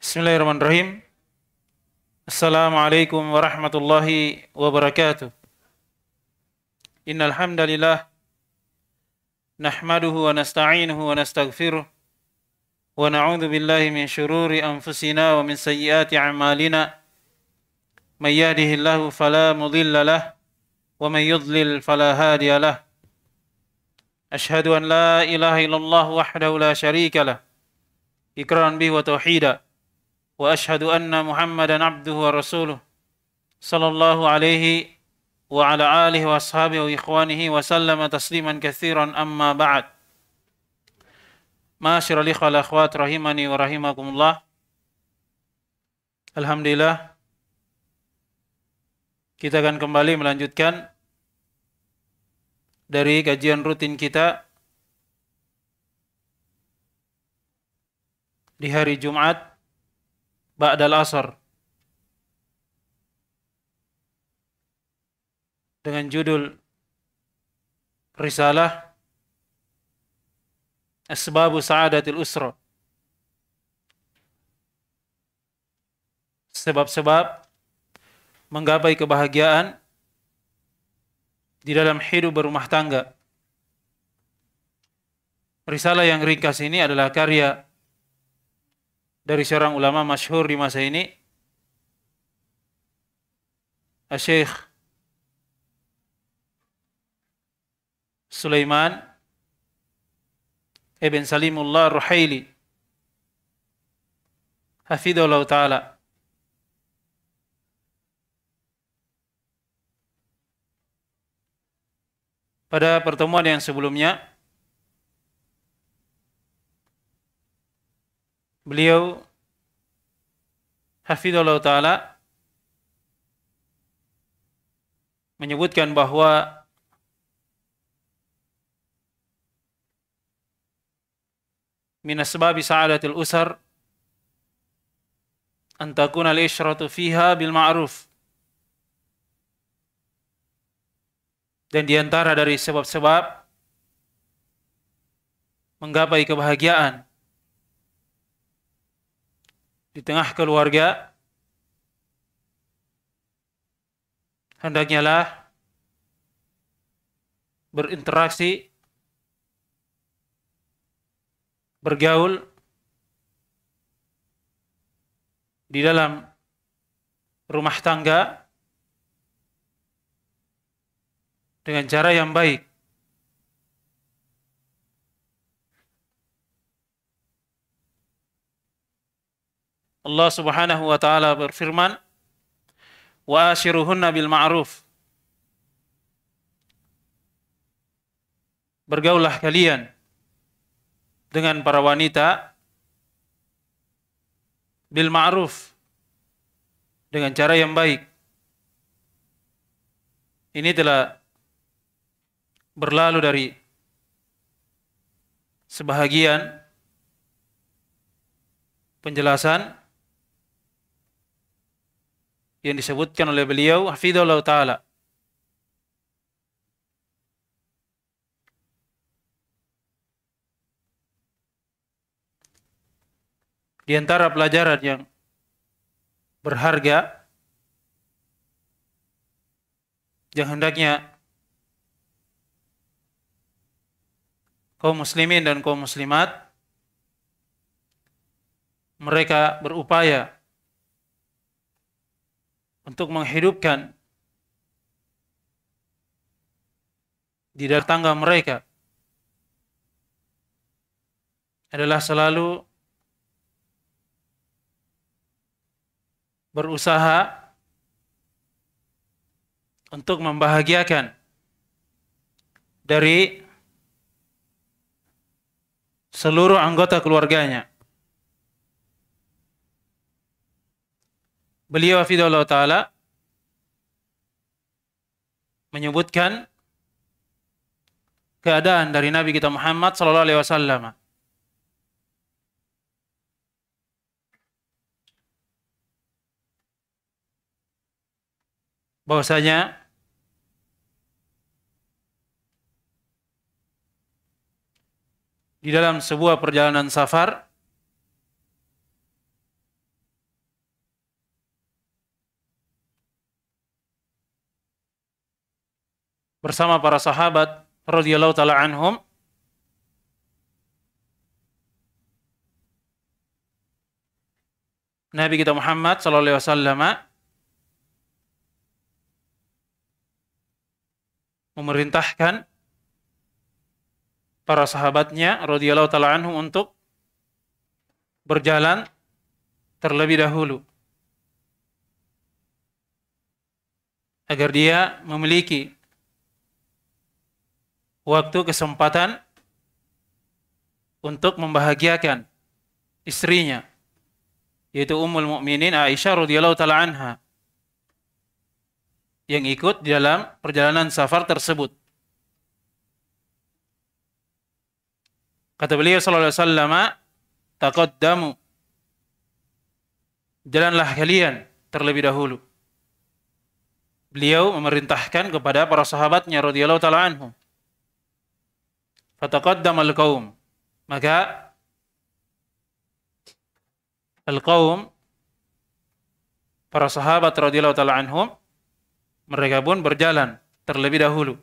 Bismillahirrahmanirrahim. Assalamualaikum warahmatullahi wabarakatuh. Innal hamdalillah nahmaduhu wa nasta'inuhu wa nastaghfiruh wa na'udzu billahi min shururi anfusina wa min sayyiati a'malina. May yahdihillahu fala mudilla lah wa may yudlil fala hadiya lah. Ashhadu an la ilaha illallah wahdahu la sharika lah. Iqran bihi wa tauhidah واشهد ان محمدا عبده ورسوله صلى الله عليه وعلى اله واصحابه واخوانه وسلم تسليما كثيرا اما بعد معاشر الاخوه والاخوات رحمني ورحمكم الله الحمد لله kita akan kembali melanjutkan dari kajian rutin kita di hari Jumat ba'dal asar dengan judul risalah Asbabu Sa'adatil Usra sebab-sebab menggapai kebahagiaan di dalam hidup berumah tangga. Risalah yang ringkas ini adalah karya dari seorang ulama masyhur di masa ini Syekh Sulaiman Ibn Salimullah Ruhaili Hafidhullah Ta'ala Pada pertemuan yang sebelumnya beliau Hafidhullah Ta'ala menyebutkan bahwa minasbabi sa'adatil usar antakuna al-isyratu fiha bil ma'ruf dan diantara dari sebab-sebab menggapai kebahagiaan di tengah keluarga hendaknya lah berinteraksi bergaul di dalam rumah tangga dengan cara yang baik Allah Subhanahu wa taala berfirman, "Wa asyiruhunna bil ma'ruf." Bergaulah kalian dengan para wanita bil ma'ruf dengan cara yang baik. Ini telah berlalu dari sebahagian penjelasan yang disebutkan oleh beliau hafizallahu taala Di antara pelajaran yang berharga yang hendaknya kaum muslimin dan kaum muslimat mereka berupaya untuk menghidupkan di tangga mereka adalah selalu berusaha untuk membahagiakan dari seluruh anggota keluarganya. beliau Afidullah taala menyebutkan keadaan dari Nabi kita Muhammad sallallahu alaihi wasallam. Bahwasanya di dalam sebuah perjalanan safar bersama para sahabat radhiyallahu taala anhum Nabi kita Muhammad sallallahu alaihi wasallam memerintahkan para sahabatnya radhiyallahu taala anhum untuk berjalan terlebih dahulu agar dia memiliki waktu kesempatan untuk membahagiakan istrinya yaitu Ummul Mukminin Aisyah radhiyallahu taala anha yang ikut di dalam perjalanan safar tersebut. Kata beliau sallallahu alaihi wasallam, "Taqaddamu." Jalanlah kalian terlebih dahulu. Beliau memerintahkan kepada para sahabatnya radhiyallahu taala anhum al qaum. Maka al-qaum para sahabat radhiyallahu taala anhum mereka pun berjalan terlebih dahulu.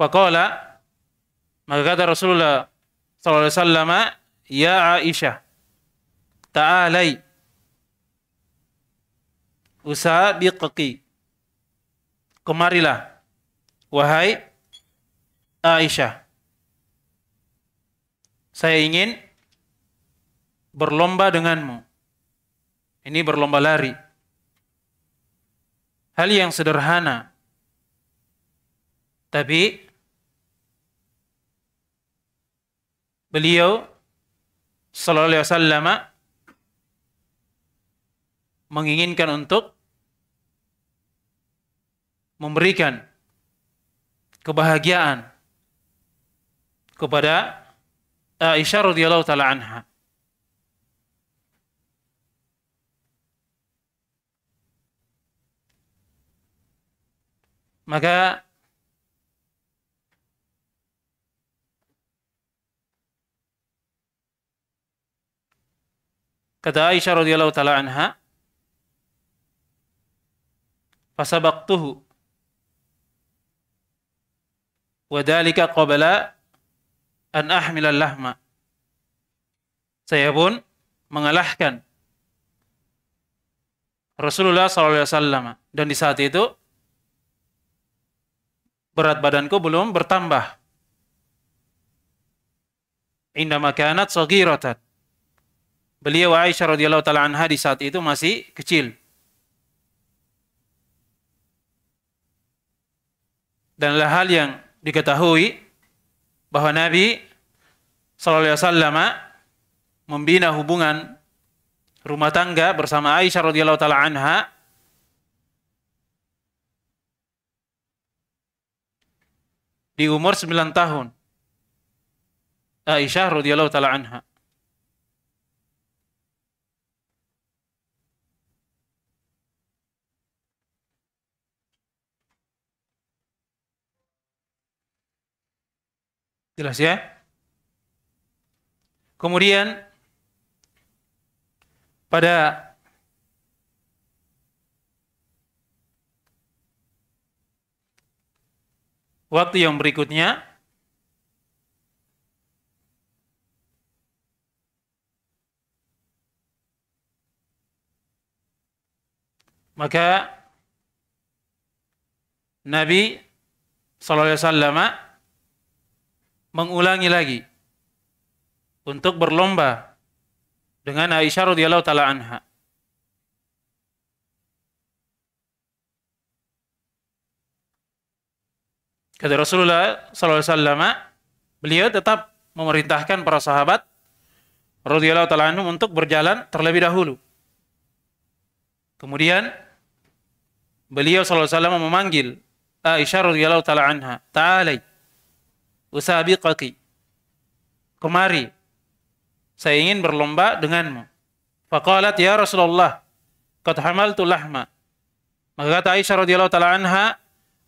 Faqala maka kata Rasulullah sallallahu alaihi wasallam, "Ya Aisyah, ta'alai usabiqqi." Kemarilah wahai Aisyah. Saya ingin berlomba denganmu. Ini berlomba lari. Hal yang sederhana. Tapi beliau sallallahu alaihi wasallam menginginkan untuk memberikan kebahagiaan kepada Aisyah radhiyallahu taala anha. Maka kata Aisyah radhiyallahu taala anha, "Fasabaqtuhu wa an ahmilal lahma. Saya pun mengalahkan Rasulullah SAW. Dan di saat itu berat badanku belum bertambah. Indah makanat sogiratan. Beliau Aisyah radhiyallahu taala anha di saat itu masih kecil. Dan hal yang diketahui bahwa Nabi Shallallahu Alaihi Wasallam membina hubungan rumah tangga bersama Aisyah radhiyallahu taala anha di umur 9 tahun. Aisyah radhiyallahu taala anha. Jelas ya? Kemudian pada waktu yang berikutnya maka Nabi sallallahu alaihi wasallam mengulangi lagi untuk berlomba dengan Aisyah radhiyallahu taala anha. Kata Rasulullah sallallahu alaihi wasallam, beliau tetap memerintahkan para sahabat radhiyallahu taala anhum untuk berjalan terlebih dahulu. Kemudian beliau sallallahu alaihi wasallam memanggil Aisyah radhiyallahu taala anha, "Ta'alai." usabiqaki. Kemari. Saya ingin berlomba denganmu. Faqalat ya Rasulullah, qad hamaltu lahma. Maka kata Aisyah radhiyallahu taala anha,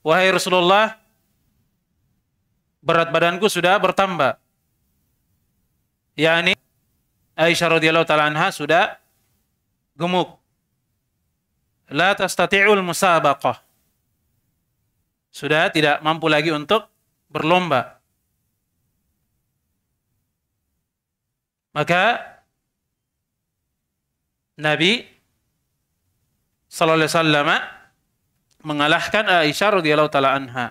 wahai Rasulullah, berat badanku sudah bertambah. Yani Aisyah radhiyallahu taala anha sudah gemuk. La tastati'ul musabaqah. Sudah tidak mampu lagi untuk berlomba. Maka Nabi sallallahu alaihi wasallam mengalahkan Aisyah radhiyallahu taala anha.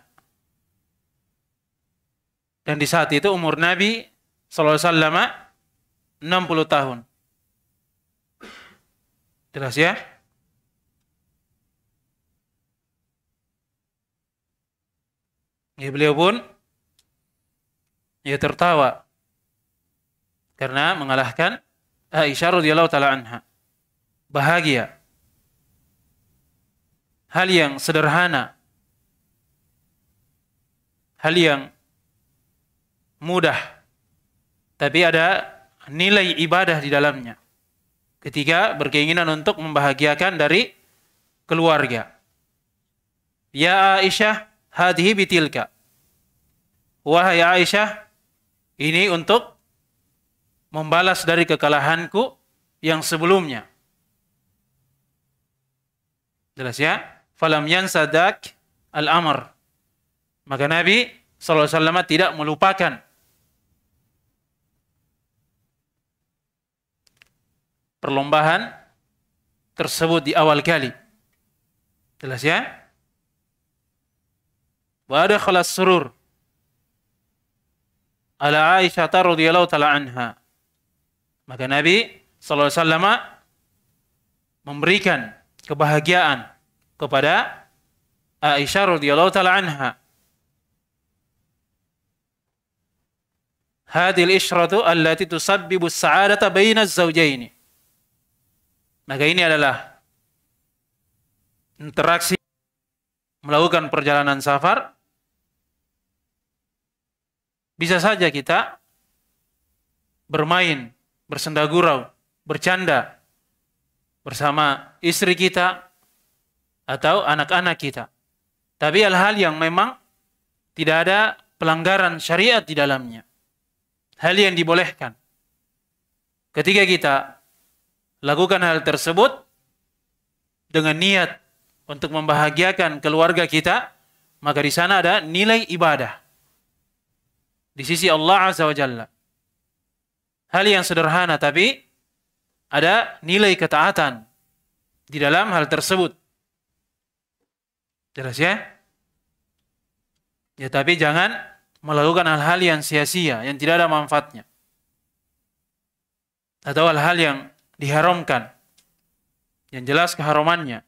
Dan di saat itu umur Nabi sallallahu alaihi wasallam 60 tahun. Jelas ya? Ya beliau pun ya tertawa karena mengalahkan Aisyah radhiyallahu taala anha. Bahagia. Hal yang sederhana. Hal yang mudah. Tapi ada nilai ibadah di dalamnya. Ketiga, berkeinginan untuk membahagiakan dari keluarga. Ya Aisyah, hadhi bitilka. Wahai Aisyah, ini untuk membalas dari kekalahanku yang sebelumnya. Jelas ya? Falam yansadak al-amr. Maka Nabi SAW tidak melupakan perlombaan tersebut di awal kali. Jelas ya? Wa ada khalas surur. Ala Aisyah radhiyallahu taala anha. Maka Nabi Sallallahu Alaihi Wasallam memberikan kebahagiaan kepada Aisyah radhiyallahu taala anha. Hadil ishratu allati tusabbibu sa'adata baina zawjaini. Maka ini adalah interaksi melakukan perjalanan safar bisa saja kita bermain bersenda gurau, bercanda bersama istri kita atau anak-anak kita. Tapi hal-hal yang memang tidak ada pelanggaran syariat di dalamnya. Hal yang dibolehkan. Ketika kita lakukan hal tersebut dengan niat untuk membahagiakan keluarga kita, maka di sana ada nilai ibadah. Di sisi Allah Azza wa Jalla hal yang sederhana tapi ada nilai ketaatan di dalam hal tersebut. Jelas ya? Ya tapi jangan melakukan hal-hal yang sia-sia, yang tidak ada manfaatnya. Atau hal-hal yang diharamkan. Yang jelas keharumannya.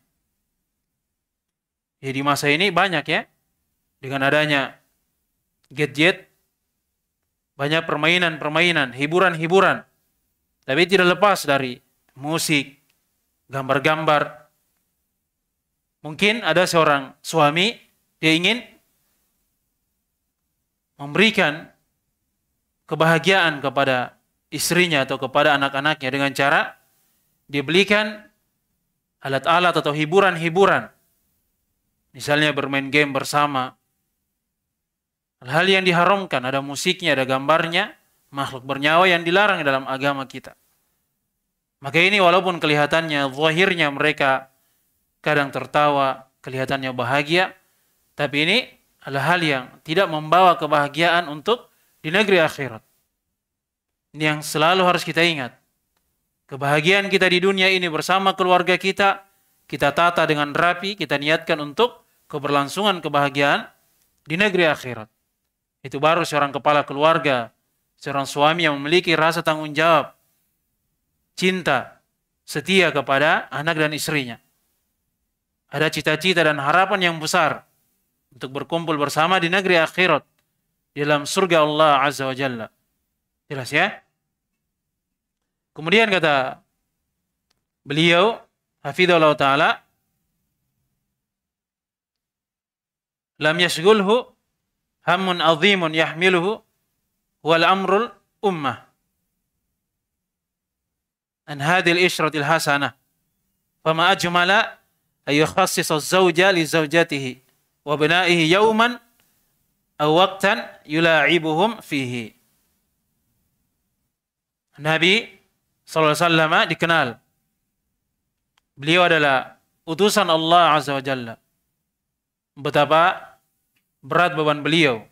Ya di masa ini banyak ya. Dengan adanya gadget banyak permainan-permainan, hiburan-hiburan. Tapi tidak lepas dari musik, gambar-gambar. Mungkin ada seorang suami, dia ingin memberikan kebahagiaan kepada istrinya atau kepada anak-anaknya dengan cara dia belikan alat-alat atau hiburan-hiburan. Misalnya bermain game bersama, Hal-hal yang diharamkan, ada musiknya, ada gambarnya, makhluk bernyawa yang dilarang dalam agama kita. Maka ini walaupun kelihatannya, zahirnya mereka kadang tertawa, kelihatannya bahagia, tapi ini adalah hal yang tidak membawa kebahagiaan untuk di negeri akhirat. Ini yang selalu harus kita ingat. Kebahagiaan kita di dunia ini bersama keluarga kita, kita tata dengan rapi, kita niatkan untuk keberlangsungan kebahagiaan di negeri akhirat. Itu baru seorang kepala keluarga, seorang suami yang memiliki rasa tanggung jawab, cinta, setia kepada anak dan istrinya. Ada cita-cita dan harapan yang besar untuk berkumpul bersama di negeri akhirat di dalam surga Allah Azza wa Jalla. Jelas ya? Kemudian kata beliau Allah taala lam yashgulhu hammun azimun yahmiluhu wal amrul ummah an hadil ishratil hasanah fama ajmala ayukhassisa az-zawja li zawjatihi wa bina'ihi yawman aw waqtan yula'ibuhum fihi Nabi sallallahu alaihi wasallam dikenal beliau adalah utusan Allah azza wa jalla betapa berat beban beliau.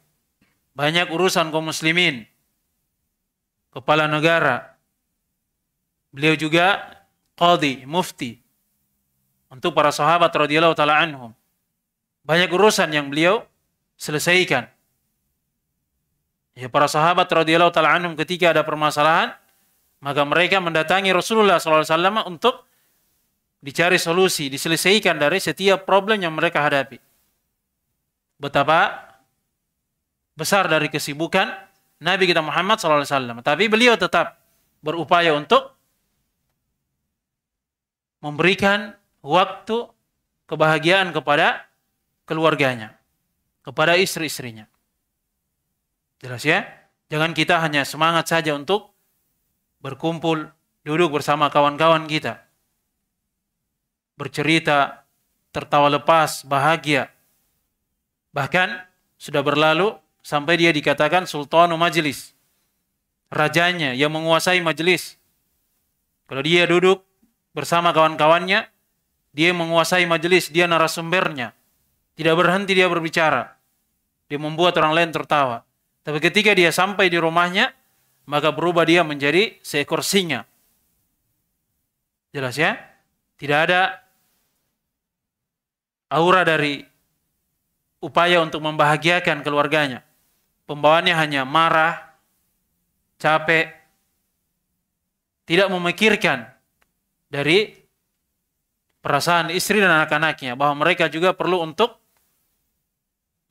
Banyak urusan kaum muslimin. Kepala negara. Beliau juga qadi, mufti. Untuk para sahabat radhiyallahu taala anhum. Banyak urusan yang beliau selesaikan. Ya para sahabat radhiyallahu taala anhum ketika ada permasalahan, maka mereka mendatangi Rasulullah SAW untuk dicari solusi, diselesaikan dari setiap problem yang mereka hadapi betapa besar dari kesibukan Nabi kita Muhammad SAW. Tapi beliau tetap berupaya untuk memberikan waktu kebahagiaan kepada keluarganya, kepada istri-istrinya. Jelas ya? Jangan kita hanya semangat saja untuk berkumpul, duduk bersama kawan-kawan kita. Bercerita, tertawa lepas, bahagia. Bahkan sudah berlalu sampai dia dikatakan sultanu majelis. Rajanya yang menguasai majelis. Kalau dia duduk bersama kawan-kawannya, dia menguasai majelis, dia narasumbernya. Tidak berhenti dia berbicara. Dia membuat orang lain tertawa. Tapi ketika dia sampai di rumahnya, maka berubah dia menjadi seekor singa. Jelas ya? Tidak ada aura dari upaya untuk membahagiakan keluarganya. Pembawaannya hanya marah, capek, tidak memikirkan dari perasaan istri dan anak-anaknya bahwa mereka juga perlu untuk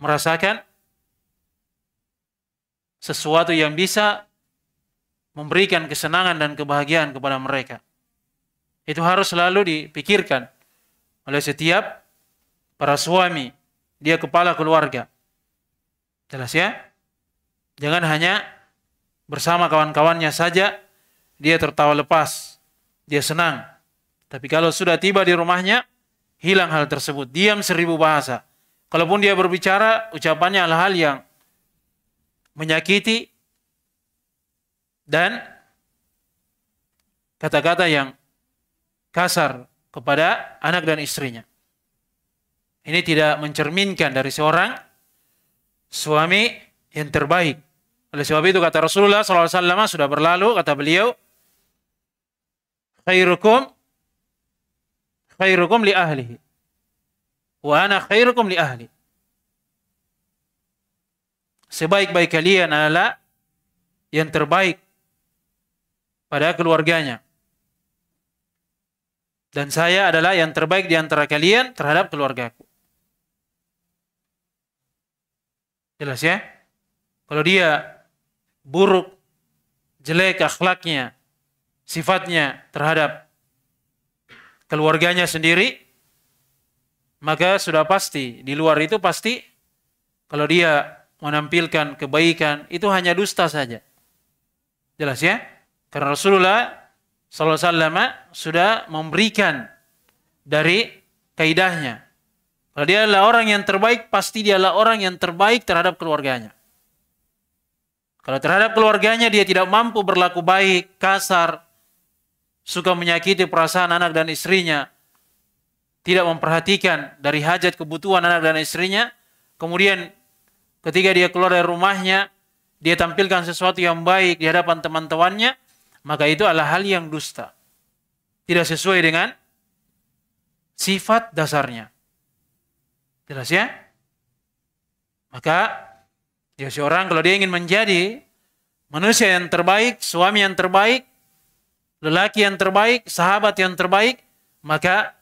merasakan sesuatu yang bisa memberikan kesenangan dan kebahagiaan kepada mereka. Itu harus selalu dipikirkan oleh setiap para suami dia kepala keluarga. Jelas ya? Jangan hanya bersama kawan-kawannya saja dia tertawa lepas, dia senang. Tapi kalau sudah tiba di rumahnya, hilang hal tersebut. Diam seribu bahasa. Kalaupun dia berbicara, ucapannya hal-hal yang menyakiti dan kata-kata yang kasar kepada anak dan istrinya. Ini tidak mencerminkan dari seorang suami yang terbaik. Oleh sebab itu kata Rasulullah SAW sudah berlalu, kata beliau, khairukum khairukum li ahlihi. Wa ana khairukum li ahli. Sebaik-baik kalian adalah yang terbaik pada keluarganya. Dan saya adalah yang terbaik di antara kalian terhadap keluargaku. Jelas ya? Kalau dia buruk, jelek akhlaknya, sifatnya terhadap keluarganya sendiri, maka sudah pasti di luar itu pasti kalau dia menampilkan kebaikan itu hanya dusta saja. Jelas ya? Karena Rasulullah SAW sudah memberikan dari kaidahnya kalau dia adalah orang yang terbaik, pasti dia adalah orang yang terbaik terhadap keluarganya. Kalau terhadap keluarganya dia tidak mampu berlaku baik, kasar, suka menyakiti perasaan anak dan istrinya, tidak memperhatikan dari hajat kebutuhan anak dan istrinya, kemudian ketika dia keluar dari rumahnya, dia tampilkan sesuatu yang baik di hadapan teman-temannya, maka itu adalah hal yang dusta. Tidak sesuai dengan sifat dasarnya. Jelas ya? Maka ya seorang kalau dia ingin menjadi manusia yang terbaik, suami yang terbaik, lelaki yang terbaik, sahabat yang terbaik, maka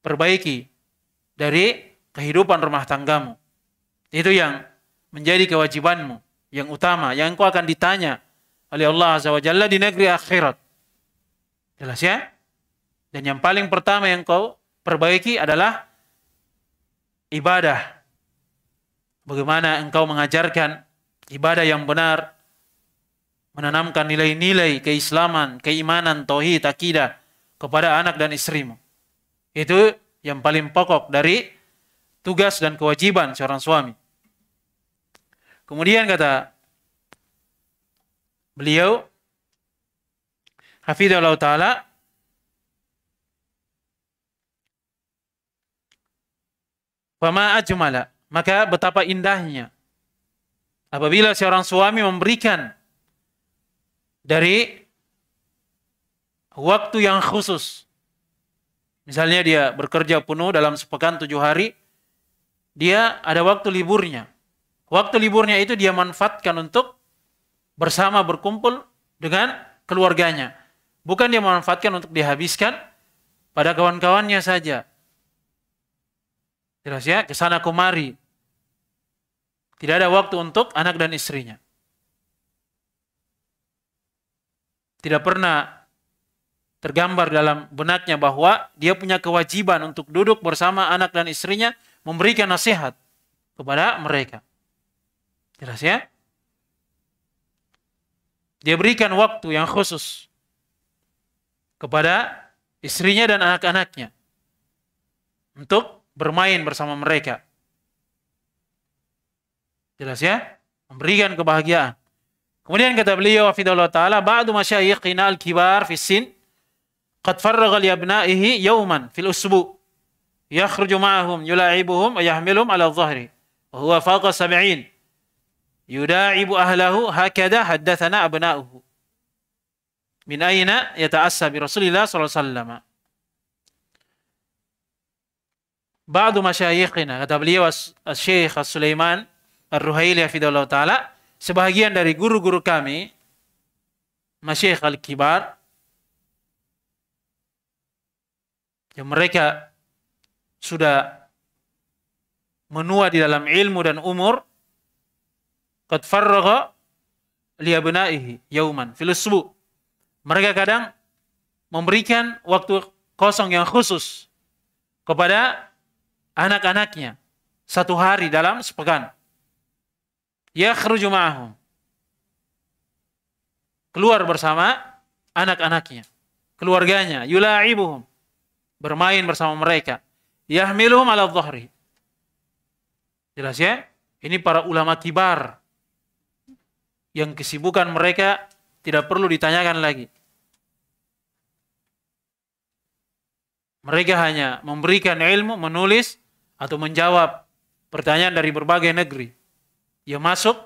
perbaiki dari kehidupan rumah tanggamu. Itu yang menjadi kewajibanmu yang utama, yang engkau akan ditanya oleh Allah Azza di negeri akhirat. Jelas ya? Dan yang paling pertama yang kau perbaiki adalah ibadah. Bagaimana engkau mengajarkan ibadah yang benar, menanamkan nilai-nilai keislaman, keimanan, tohi akidah kepada anak dan istrimu. Itu yang paling pokok dari tugas dan kewajiban seorang suami. Kemudian kata beliau, Hafidhullah Ta'ala, Fama Maka betapa indahnya apabila seorang suami memberikan dari waktu yang khusus. Misalnya dia bekerja penuh dalam sepekan tujuh hari, dia ada waktu liburnya. Waktu liburnya itu dia manfaatkan untuk bersama berkumpul dengan keluarganya. Bukan dia manfaatkan untuk dihabiskan pada kawan-kawannya saja. Jelas ya, ke sana kemari. Tidak ada waktu untuk anak dan istrinya. Tidak pernah tergambar dalam benaknya bahwa dia punya kewajiban untuk duduk bersama anak dan istrinya memberikan nasihat kepada mereka. Jelas ya? Dia berikan waktu yang khusus kepada istrinya dan anak-anaknya untuk bermain bersama mereka. Jelas ya? Memberikan kebahagiaan. Kemudian kata beliau hafizallahu taala ba'du masyayikhina al-kibar fi sin qad farragha li abna'ihi yawman fil usbu yakhruju ma'ahum yula'ibuhum wa yahmilum ala zahri. wa huwa faqa sabi'in yuda'ibu ahlahu hakada haddathana abna'uhu min aina yata'assa bi Rasulillah sallallahu alaihi wasallam ba'du masyayikhina. Kata beliau as-sulaiman Sulaiman Ar-Ruhaili hafidhullah taala, sebahagian dari guru-guru kami masyayikh al-kibar yang mereka sudah menua di dalam ilmu dan umur qad farraga liabna'ihi yauman fil mereka kadang memberikan waktu kosong yang khusus kepada anak-anaknya satu hari dalam sepekan. ya ma'ahum. Keluar bersama anak-anaknya, keluarganya, yula'ibuhum. Bermain bersama mereka. Yahmiluhum ala dhahri. Jelas ya? Ini para ulama kibar yang kesibukan mereka tidak perlu ditanyakan lagi. Mereka hanya memberikan ilmu, menulis, atau menjawab pertanyaan dari berbagai negeri. yang masuk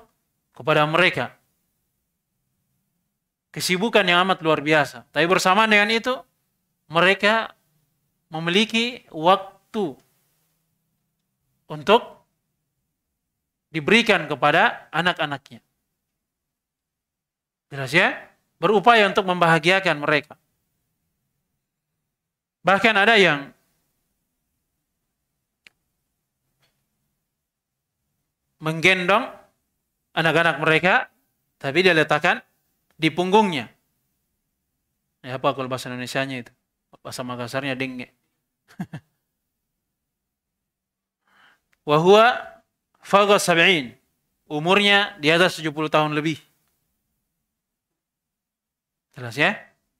kepada mereka. Kesibukan yang amat luar biasa. Tapi bersama dengan itu, mereka memiliki waktu untuk diberikan kepada anak-anaknya. Jelas ya? Berupaya untuk membahagiakan mereka. Bahkan ada yang menggendong anak-anak mereka, tapi dia letakkan di punggungnya. Ya, apa kalau bahasa Indonesia-nya itu? Bahasa Makassarnya dengge. Wahua faga sab'in. Umurnya di atas 70 tahun lebih. Jelas ya?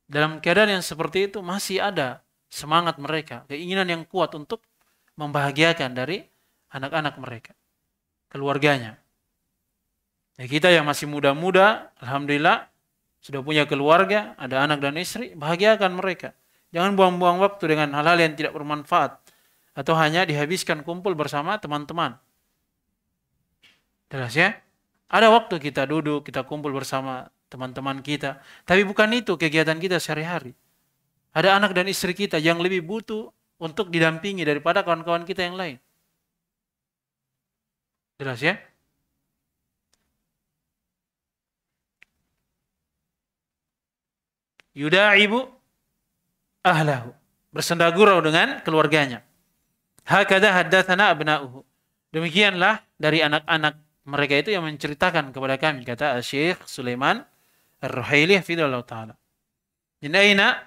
Dalam keadaan yang seperti itu masih ada semangat mereka, keinginan yang kuat untuk membahagiakan dari anak-anak mereka keluarganya. Ya, kita yang masih muda-muda, alhamdulillah sudah punya keluarga, ada anak dan istri, bahagiakan mereka. Jangan buang-buang waktu dengan hal-hal yang tidak bermanfaat atau hanya dihabiskan kumpul bersama teman-teman. Jelas ya? Ada waktu kita duduk, kita kumpul bersama teman-teman kita, tapi bukan itu kegiatan kita sehari-hari. Ada anak dan istri kita yang lebih butuh untuk didampingi daripada kawan-kawan kita yang lain. Jelas ya? Yuda ibu ahlahu. Bersendagurau dengan keluarganya. Hakadah haddathana abna'uhu. Demikianlah dari anak-anak mereka itu yang menceritakan kepada kami. Kata Syekh Sulaiman ar ruhailih Hafidullah Ta'ala. Jinaina.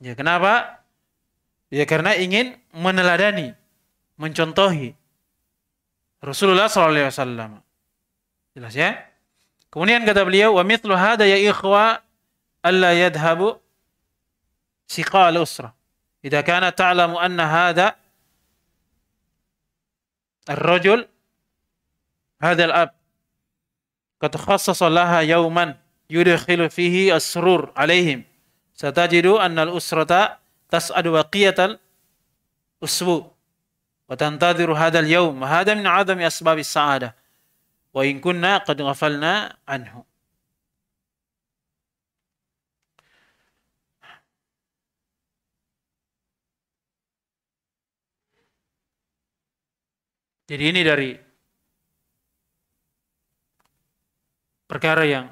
Ya kenapa? Ya karena ingin meneladani. Mencontohi Rasulullah sallallahu alaihi wasallam. Jelas ya? Kemudian kata beliau, "Wa mithlu hada ya ikhwa alla yadhhabu siqal usra." Idza kana ta'lamu anna hada الرجل هذا الأب قد خصص لها يوما يدخل فيه السرور عليهم ستجد أن الأسرة تسعد وقية الأسبوع وتنتظر هذا اليوم وهذا من عدم أسباب السعادة وإن كنا قد غفلنا عنه Jadi ini dari perkara yang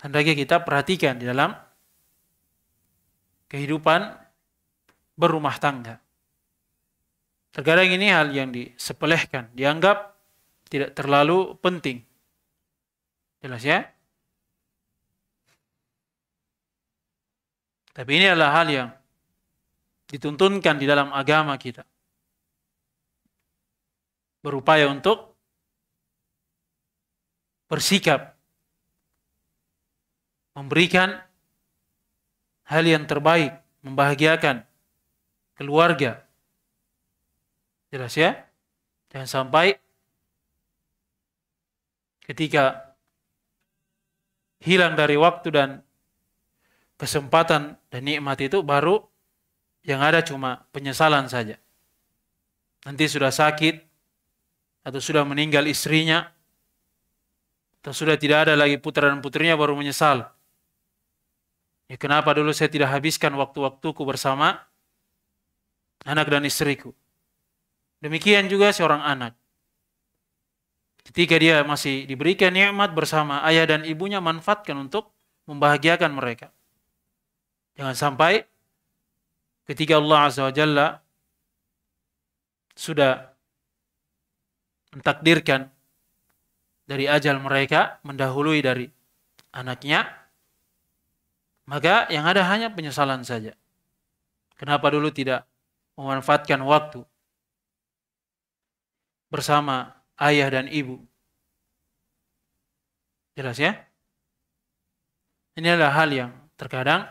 hendaknya kita perhatikan di dalam kehidupan berumah tangga. Terkadang ini hal yang disepelehkan, dianggap tidak terlalu penting. Jelas ya? Tapi ini adalah hal yang dituntunkan di dalam agama kita. Berupaya untuk bersikap memberikan hal yang terbaik, membahagiakan keluarga, Jelas ya, ya? Jangan sampai ketika hilang dari waktu dan kesempatan dan nikmat itu baru yang ada cuma penyesalan saja. Nanti sudah sakit atau sudah meninggal istrinya atau sudah tidak ada lagi putra dan putrinya baru menyesal. Ya kenapa dulu saya tidak habiskan waktu-waktuku bersama anak dan istriku? Demikian juga seorang anak. Ketika dia masih diberikan nikmat bersama ayah dan ibunya manfaatkan untuk membahagiakan mereka. Jangan sampai ketika Allah Azza wa Jalla sudah mentakdirkan dari ajal mereka mendahului dari anaknya, maka yang ada hanya penyesalan saja. Kenapa dulu tidak memanfaatkan waktu bersama ayah dan ibu. Jelas ya? Ini adalah hal yang terkadang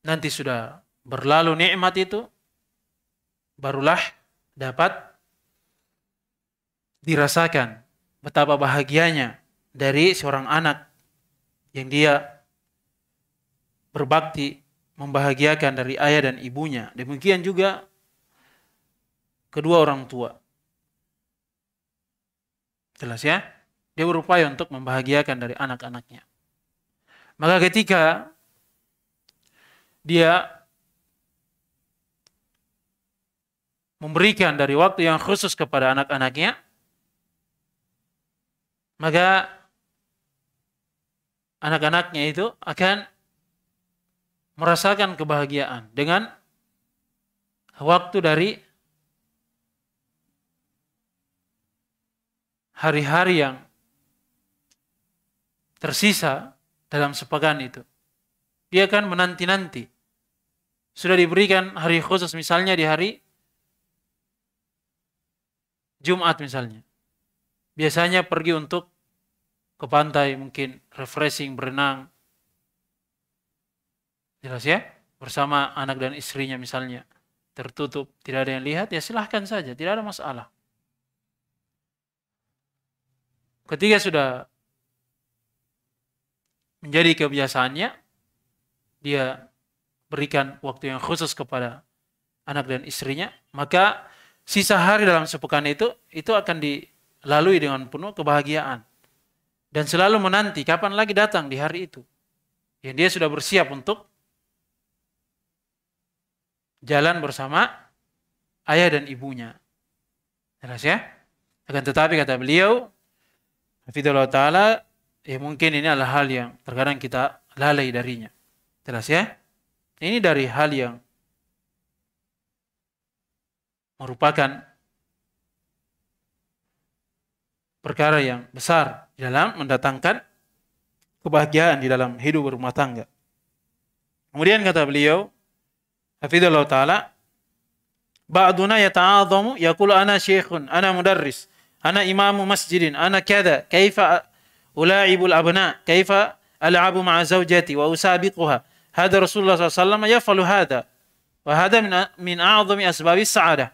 nanti sudah berlalu nikmat itu barulah dapat dirasakan betapa bahagianya dari seorang anak yang dia berbakti membahagiakan dari ayah dan ibunya. Demikian juga kedua orang tua. Jelas ya? Dia berupaya untuk membahagiakan dari anak-anaknya. Maka ketika dia memberikan dari waktu yang khusus kepada anak-anaknya, maka anak-anaknya itu akan merasakan kebahagiaan dengan waktu dari hari-hari yang tersisa dalam sepekan itu. Dia akan menanti-nanti. Sudah diberikan hari khusus misalnya di hari Jumat misalnya. Biasanya pergi untuk ke pantai mungkin refreshing, berenang. Jelas ya? Bersama anak dan istrinya misalnya. Tertutup, tidak ada yang lihat, ya silahkan saja, tidak ada masalah. Ketika sudah menjadi kebiasaannya, dia berikan waktu yang khusus kepada anak dan istrinya, maka sisa hari dalam sepekan itu itu akan dilalui dengan penuh kebahagiaan dan selalu menanti kapan lagi datang di hari itu yang dia sudah bersiap untuk jalan bersama ayah dan ibunya jelas ya akan tetapi kata beliau Hafidullah Ta'ala, ya mungkin ini adalah hal yang terkadang kita lalai darinya. Jelas ya? Ini dari hal yang merupakan perkara yang besar di dalam mendatangkan kebahagiaan di dalam hidup rumah tangga. Kemudian kata beliau, Hafidullah Ta'ala, Ba'duna yata'adhamu yakulu ana syekhun, ana mudarris ana imamu masjidin, ana kada, kaifa ulaibul abna, kaifa al'abu ma'a zawjati wa usabiquha. Hada Rasulullah SAW yafalu hada. Wa hada min, min a'adhami asbabi sa'adah.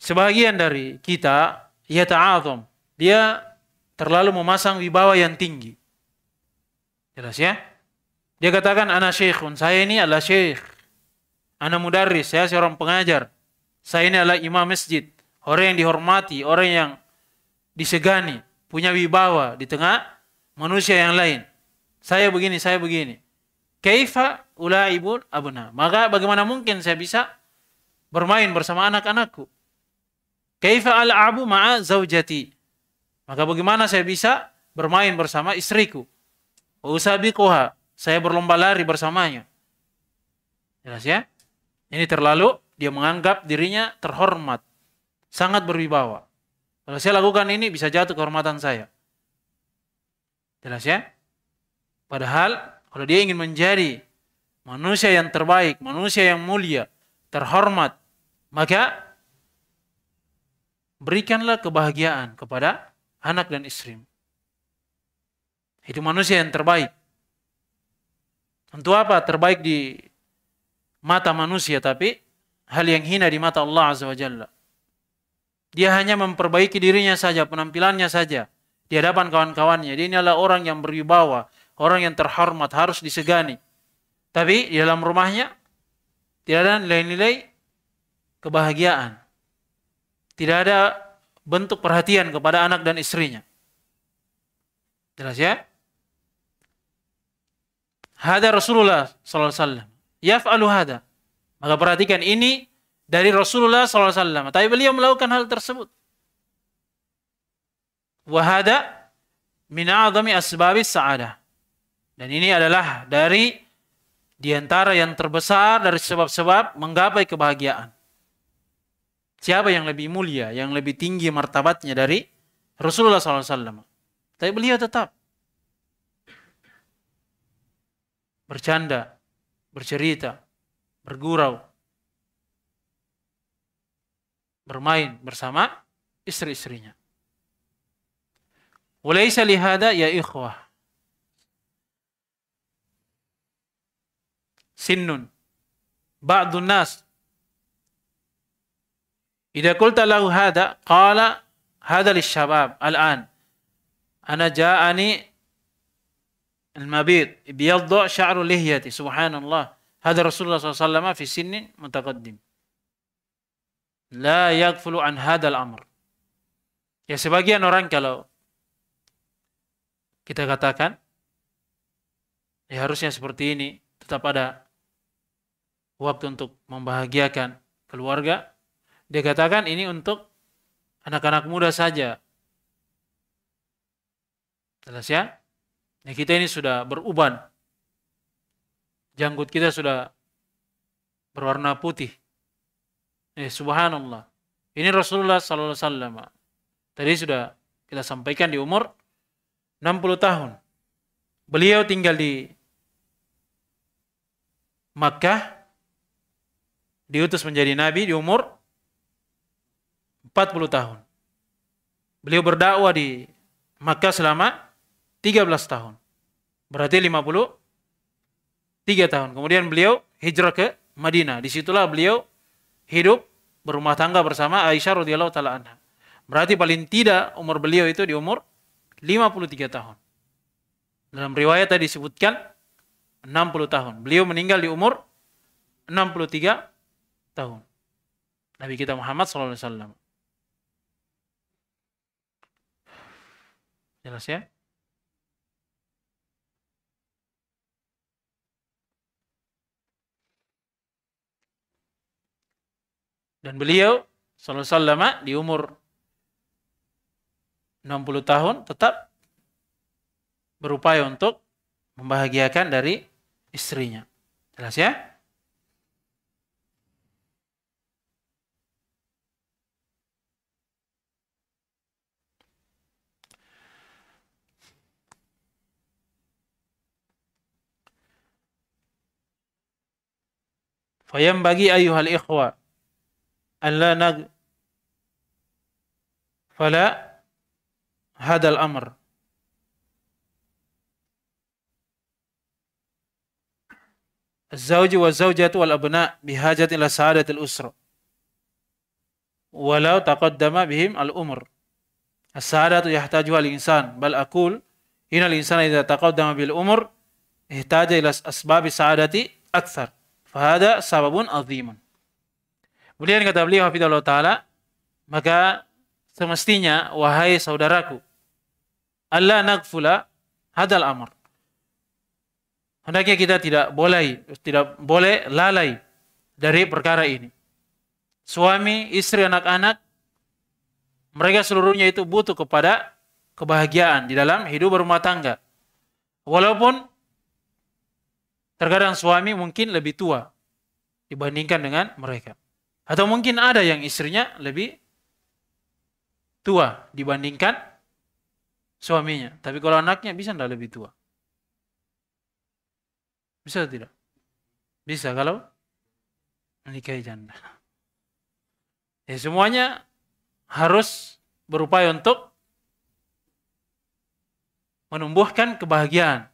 Sebagian dari kita, ia ta'azum Dia terlalu memasang wibawa yang tinggi. Jelas ya? Dia katakan, anak syekhun, saya ini adalah syekh. Anak mudarris saya seorang pengajar. Saya ini adalah imam masjid orang yang dihormati, orang yang disegani, punya wibawa di tengah manusia yang lain. Saya begini, saya begini. Kaifa ulaibun abna. Maka bagaimana mungkin saya bisa bermain bersama anak-anakku? Kaifa Abu ma'a zaujati. Maka bagaimana saya bisa bermain bersama istriku? Usabi usabiquha. Saya berlomba lari bersamanya. Jelas ya? Ini terlalu dia menganggap dirinya terhormat sangat berwibawa. Kalau saya lakukan ini bisa jatuh kehormatan saya. Jelas ya? Padahal kalau dia ingin menjadi manusia yang terbaik, manusia yang mulia, terhormat, maka berikanlah kebahagiaan kepada anak dan istri. Itu manusia yang terbaik. Tentu apa? Terbaik di mata manusia, tapi hal yang hina di mata Allah Azza wa Jalla. Dia hanya memperbaiki dirinya saja, penampilannya saja di hadapan kawan-kawannya. Dia ini adalah orang yang berwibawa, orang yang terhormat, harus disegani. Tapi di dalam rumahnya tidak ada nilai-nilai kebahagiaan. Tidak ada bentuk perhatian kepada anak dan istrinya. Jelas ya? Hada Rasulullah sallallahu alaihi wasallam. Yaf'alu hada. Maka perhatikan ini dari Rasulullah SAW. Tapi beliau melakukan hal tersebut. Wahada min azami asbabis sa'adah. Dan ini adalah dari diantara yang terbesar dari sebab-sebab menggapai kebahagiaan. Siapa yang lebih mulia, yang lebih tinggi martabatnya dari Rasulullah SAW. Tapi beliau tetap bercanda, bercerita, bergurau, bermain bersama istri-istrinya. Walaysa lihada ya ikhwah. Sinnun. Ba'dun nas. Ida kulta lahu hada qala hada al-an. Ana ja'ani al-mabid biyadda sya'ru lihyati. Subhanallah. Hada Rasulullah SAW fi sinnin mutaqaddim la yakfulu an hadal amr. Ya sebagian orang kalau kita katakan ya harusnya seperti ini, tetap ada waktu untuk membahagiakan keluarga. Dia katakan ini untuk anak-anak muda saja. Jelas ya? Nah, kita ini sudah beruban. Janggut kita sudah berwarna putih. Eh, subhanallah. Ini Rasulullah sallallahu alaihi wasallam. Tadi sudah kita sampaikan di umur 60 tahun. Beliau tinggal di Makkah diutus menjadi nabi di umur 40 tahun. Beliau berdakwah di Makkah selama 13 tahun. Berarti 50 3 tahun. Kemudian beliau hijrah ke Madinah. Disitulah beliau hidup berumah tangga bersama Aisyah radhiyallahu taala anha. Berarti paling tidak umur beliau itu di umur 53 tahun. Dalam riwayat tadi disebutkan 60 tahun. Beliau meninggal di umur 63 tahun. Nabi kita Muhammad SAW. Jelas ya? Dan beliau sallallahu alaihi di umur 60 tahun tetap berupaya untuk membahagiakan dari istrinya. Jelas ya? Fayam bagi ayuhal ikhwah. أن لا نج فلا هذا الأمر الزوج والزوجة والأبناء بحاجة إلى سعادة الأسرة ولو تقدم بهم الأمر السعادة يحتاجها الإنسان بل أقول إن الإنسان إذا تقدم بالأمر احتاج إلى أسباب السعادة أكثر فهذا سبب عظيم Kemudian kata beliau Hafidhullah taala, maka semestinya wahai saudaraku, Allah nagfula hadal amr. Hendaknya kita tidak boleh tidak boleh lalai dari perkara ini. Suami, istri, anak-anak mereka seluruhnya itu butuh kepada kebahagiaan di dalam hidup berumah tangga. Walaupun terkadang suami mungkin lebih tua dibandingkan dengan mereka. Atau mungkin ada yang istrinya lebih tua dibandingkan suaminya. Tapi kalau anaknya bisa tidak lebih tua? Bisa atau tidak? Bisa kalau menikahi janda. Ya semuanya harus berupaya untuk menumbuhkan kebahagiaan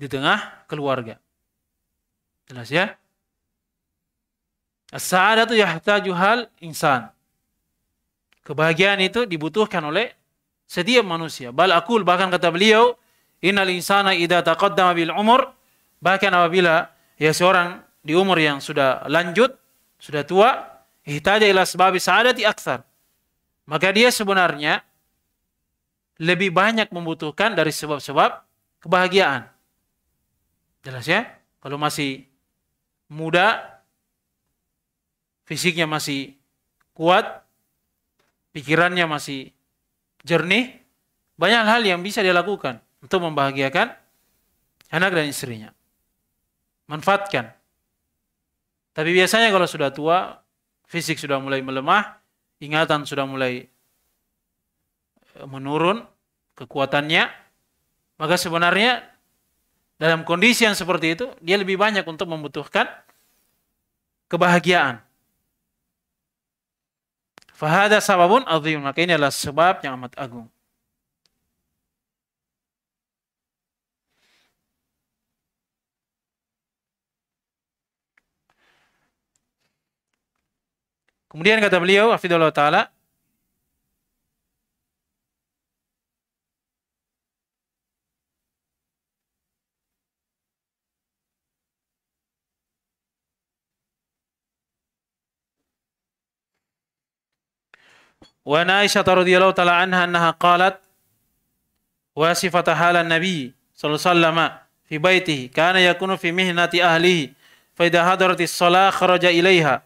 di tengah keluarga. Jelas ya? As-sa'adatu hal insan. Kebahagiaan itu dibutuhkan oleh setiap manusia. Bal akul bahkan kata beliau, innal insana idza taqaddama bil umur, bahkan apabila ya seorang di umur yang sudah lanjut, sudah tua, ihtaja ila sebab sa'adati akthar. Maka dia sebenarnya lebih banyak membutuhkan dari sebab-sebab kebahagiaan. Jelas ya? Kalau masih muda, fisiknya masih kuat, pikirannya masih jernih, banyak hal yang bisa dia lakukan untuk membahagiakan anak dan istrinya. Manfaatkan. Tapi biasanya kalau sudah tua, fisik sudah mulai melemah, ingatan sudah mulai e, menurun kekuatannya, maka sebenarnya dalam kondisi yang seperti itu, dia lebih banyak untuk membutuhkan kebahagiaan Fahada sababun azim. Maka ini adalah sebab yang amat agung. Kemudian kata beliau, Afidullah Ta'ala, وعن عائشة رضي الله تعالى عنها أنها قالت وصفة حال النبي صلى الله عليه وسلم في بيته كان يكون في مهنة أهله فإذا حضرت الصلاة خرج إليها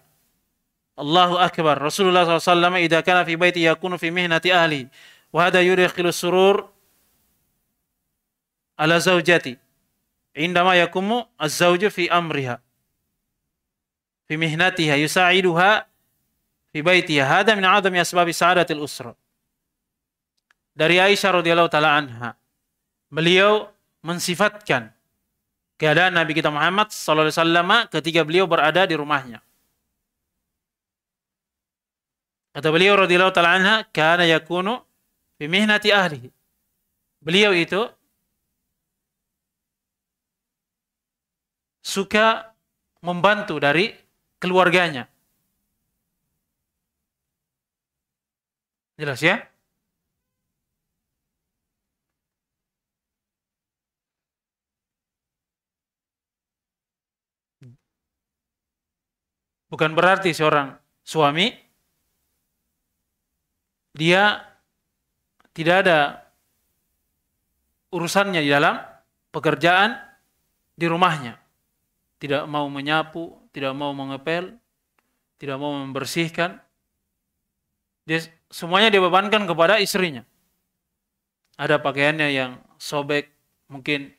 الله أكبر رسول الله صلى الله عليه وسلم إذا كان في بيته يكون في مهنة أهله وهذا يدخل السرور على زوجتي عندما يقوم الزوج في أمرها في مهنتها يساعدها fi baitiha hada min adami asbabi sa'adatil usra. Dari Aisyah radhiyallahu taala anha. Beliau mensifatkan keadaan Nabi kita Muhammad sallallahu alaihi wasallam ketika beliau berada di rumahnya. Kata beliau radhiyallahu taala anha, "Kana yakunu fi mihnati ahlihi." Beliau itu suka membantu dari keluarganya. Jelas ya? Bukan berarti seorang suami dia tidak ada urusannya di dalam pekerjaan di rumahnya. Tidak mau menyapu, tidak mau mengepel, tidak mau membersihkan, dia semuanya dibebankan kepada istrinya. Ada pakaiannya yang sobek, mungkin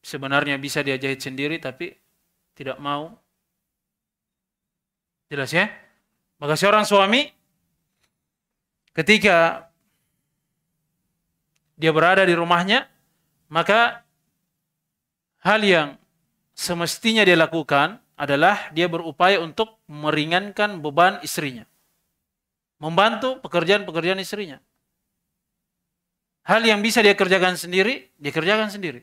sebenarnya bisa dia jahit sendiri tapi tidak mau. Jelas ya? Maka seorang suami ketika dia berada di rumahnya, maka hal yang semestinya dia lakukan adalah dia berupaya untuk meringankan beban istrinya membantu pekerjaan-pekerjaan istrinya. Hal yang bisa dia kerjakan sendiri, dia kerjakan sendiri.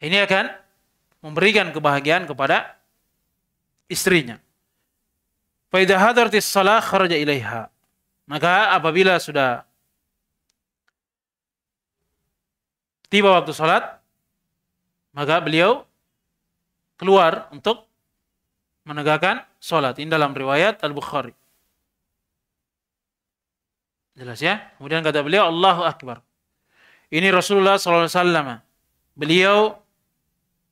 Ini akan memberikan kebahagiaan kepada istrinya. Faidah hadartis salah kharaja ilaiha. Maka apabila sudah tiba waktu sholat, maka beliau keluar untuk menegakkan sholat. Ini dalam riwayat Al-Bukhari. Jelas ya? Kemudian kata beliau, Allahu Akbar. Ini Rasulullah SAW. Beliau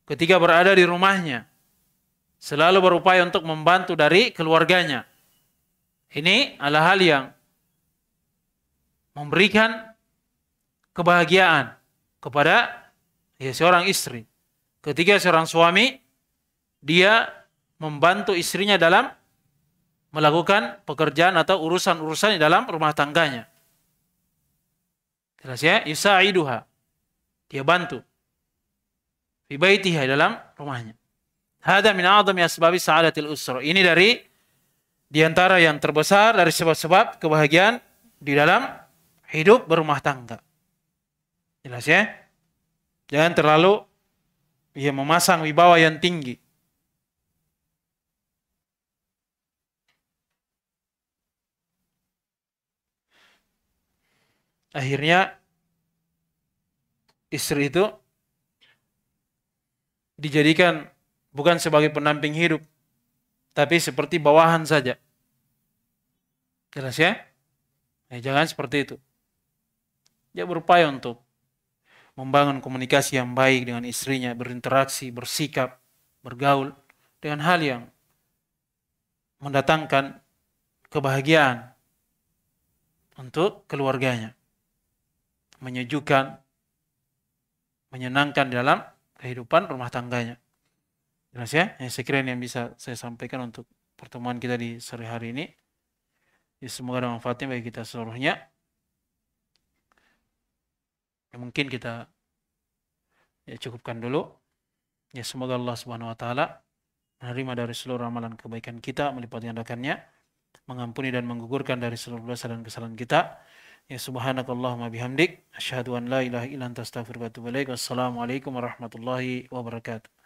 ketika berada di rumahnya, selalu berupaya untuk membantu dari keluarganya. Ini adalah hal yang memberikan kebahagiaan kepada ya, seorang istri. Ketika seorang suami, dia membantu istrinya dalam melakukan pekerjaan atau urusan-urusan di dalam rumah tangganya. Jelas ya, yusaiduha. Dia bantu. Fi baitiha dalam rumahnya. Hada min a'zami asbabi sa'adatil usra. Ini dari di antara yang terbesar dari sebab-sebab kebahagiaan di dalam hidup berumah tangga. Jelas ya? Jangan terlalu ya memasang wibawa yang tinggi. akhirnya istri itu dijadikan bukan sebagai penamping hidup, tapi seperti bawahan saja. Jelas ya? Eh, jangan seperti itu. Dia berupaya untuk membangun komunikasi yang baik dengan istrinya, berinteraksi, bersikap, bergaul dengan hal yang mendatangkan kebahagiaan untuk keluarganya menyejukkan, menyenangkan dalam kehidupan rumah tangganya. Jelas ya? Yang sekiranya yang bisa saya sampaikan untuk pertemuan kita di sore hari ini. Ya, semoga ada manfaatnya bagi kita seluruhnya. Ya, mungkin kita ya, cukupkan dulu. Ya semoga Allah Subhanahu wa taala menerima dari seluruh amalan kebaikan kita, melipat gandakannya, mengampuni dan menggugurkan dari seluruh dosa dan kesalahan kita. Ya subhanakallahumma bihamdik. Asyhadu an la ilaha illa anta astaghfiruka wa atubu ilaik. Wassalamualaikum warahmatullahi wabarakatuh.